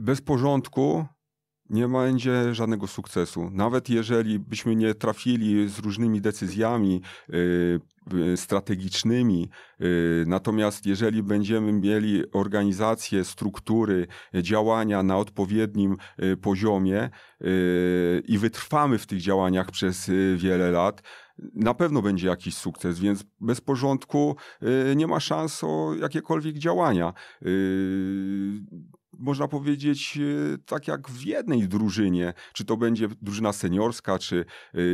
bez porządku nie będzie żadnego sukcesu. Nawet jeżeli byśmy nie trafili z różnymi decyzjami yy, yy, strategicznymi, yy, natomiast jeżeli będziemy mieli organizację, struktury, działania na odpowiednim poziomie i wytrwamy w tych działaniach przez wiele lat, na pewno będzie jakiś sukces, więc bez porządku nie ma szans o jakiekolwiek działania można powiedzieć, e, tak jak w jednej drużynie. Czy to będzie drużyna seniorska, czy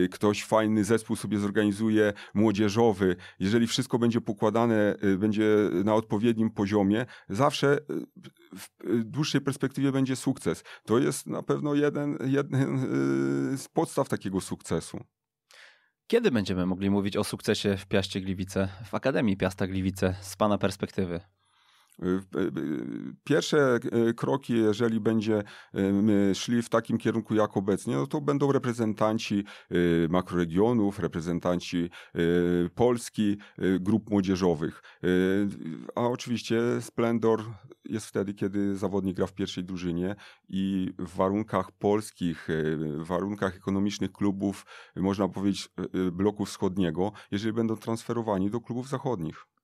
e, ktoś fajny zespół sobie zorganizuje, młodzieżowy. Jeżeli wszystko będzie pokładane, e, będzie na odpowiednim poziomie, zawsze w dłuższej perspektywie będzie sukces. To jest na pewno jeden, jeden z podstaw takiego sukcesu. Kiedy będziemy mogli mówić o sukcesie w Piaście Gliwice, w Akademii Piasta Gliwice z Pana perspektywy? Y, y, y, pierwsze kroki, jeżeli będzie szli w takim kierunku jak obecnie, no to będą reprezentanci makroregionów, reprezentanci Polski, grup młodzieżowych. A oczywiście splendor jest wtedy, kiedy zawodnik gra w pierwszej drużynie i w warunkach polskich, w warunkach ekonomicznych klubów, można powiedzieć bloku wschodniego, jeżeli będą transferowani do klubów zachodnich.